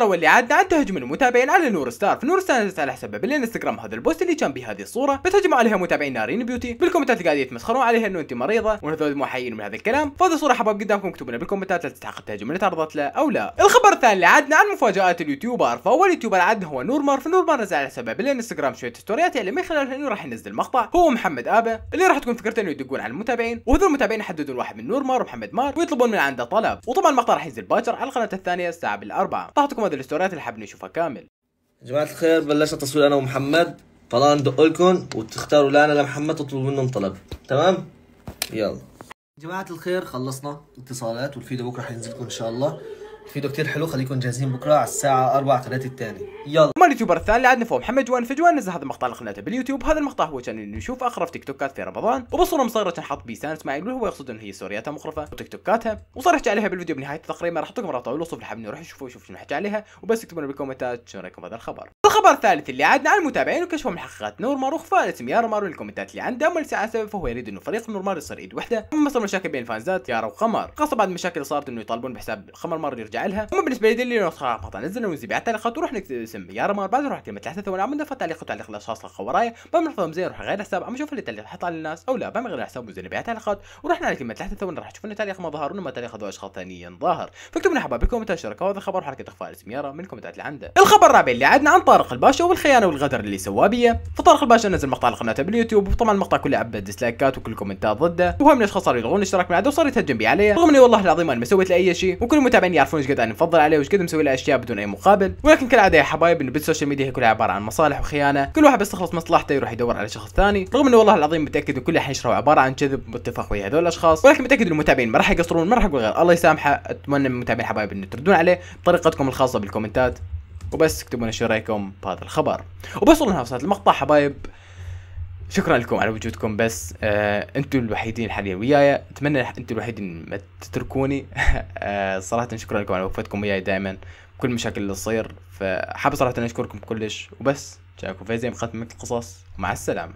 المره واللي عاد عاد تهجم المتابعين على نور ستار فنور ستار نزلت على حسابها بالانستغرام هذا البوست اللي كان بهذه الصوره بتهجم عليها متابعين نارين بيوتي بالكومنتات قاعد يتمسخرون عليها انه انت مريضه وهذول حيين من هذا الكلام فهذه الصوره حباب قدامكم اكتبوا لنا بالكومنتات هل تستحق التهجم اللي تعرضت له او لا الخبر الثاني اللي عادنا عن مفاجات اليوتيوبر فاول يوتيوبر عادنا هو نور مار فنور مار نزل على حسابه بالانستغرام شويه ستوريات يعني من خلالها انه راح ينزل مقطع هو محمد ابا اللي راح تكون فكرته انه يدقون على المتابعين وهذول المتابعين يحددون واحد من نور مار ومحمد مار ويطلبون من عنده طلب وطبعا المقطع راح ينزل باكر على القناه الثانيه الساعه بالاربعه راح هذه الاستوريات اللي حابين نشوفها كامل جماعة الخير بلشنا تصوير انا ومحمد طلعنا ندق لكم وتختاروا لا انا لمحمد تطلبوا منهم طلب تمام يلا جماعة الخير خلصنا اتصالات والفيديو بكره حينزل لكم ان شاء الله الفيديو كتير حلو خليكم جاهزين بكره على الساعة 4 3 الثاني يلا اما اليوتيوبر الثاني اللي عندنا فهو محمد جوان فجوان نزل هذا المقطع لقناته باليوتيوب هذا المقطع هو كان نشوف اخرف تيك توكات في رمضان وبصوره مصغره كان حاط بيسان اسماعيل وهو يقصد ان هي سورياتها مخرفه وتيك توكاتها وصرحت عليها بالفيديو بنهايه التقرير ما راح احط لكم رابط الوصف لحابين نروح نشوفوا شوف شنو حكى عليها وبس اكتبوا لنا بالكومنتات شنو رايكم بهذا الخبر الخبر الثالث اللي عادنا على المتابعين وكشفهم محققات نور ماروخ فانت يا مارو الكومنتات اللي عنده اما سبب فهو يريد انه فريق نور مارو يصير ايد وحده اما صار مشاكل بين الفانزات يارا وقمر خاصه بعد المشاكل صارت انه يطالبون بحساب قمر مارو يرجع لها اما بالنسبه لي اللي خلاص نزلنا ونزل بعد تعليقات وروح نكتب اسم يارا ما رقم روح راح يتم تحديث ونعمل نرفع تعليقات على الاشخاص اللي ورايا بنحفظهم زي روح غير حساب عم شوف اللي تعليق حط على الناس او لا بعمل غير حساب وزين بيع تعليقات ورحنا على كلمه تحديث راح تشوفون تعليق ما ظهر وانما تعليق هذول اشخاص ثانيين ظاهر فاكتبوا لنا حبايبكم متى شاركوا هذا الخبر وحركه اخفاء السميره من الكومنتات اللي عنده الخبر الرابع اللي عدنا عن طارق الباشا والخيانه والغدر اللي سواه بيه فطارق الباشا نزل مقطع لقناته باليوتيوب وطبعا المقطع كله عبى ديسلايكات وكل كومنتات ضده وهم من الاشخاص صاروا يلغون الاشتراك من عدو وصار يتهجم بي عليه رغم اني والله العظيم انا ما سويت له اي شيء وكل المتابعين يعرفون ايش قد انا مفضل عليه وايش قد مسوي له اشياء بدون اي مقابل ولكن كالعاده يا حبايب بالسوشيال ميديا هي كلها عباره عن مصالح وخيانه كل واحد بس تخلص مصلحته يروح يدور على شخص ثاني رغم انه والله العظيم متاكد ان كل حيشروا عباره عن كذب واتفاق ويا هذول الاشخاص ولكن متاكد ان المتابعين ما راح يقصرون ما راح يقول غير الله يسامحه اتمنى من المتابعين حبايب انه تردون عليه بطريقتكم الخاصه بالكومنتات وبس اكتبوا لنا شو رايكم بهذا الخبر وبس والله وصلت المقطع حبايب شكرا لكم على وجودكم بس آه انتم الوحيدين حاليا وياي اتمنى انتم الوحيدين ما تتركوني آه صراحه شكرا لكم على وقفتكم وياي دائما كل المشاكل اللي تصير فحابب صراحة أشكركم كلش وبس جاكم فايز مقدمة القصص مع السلامة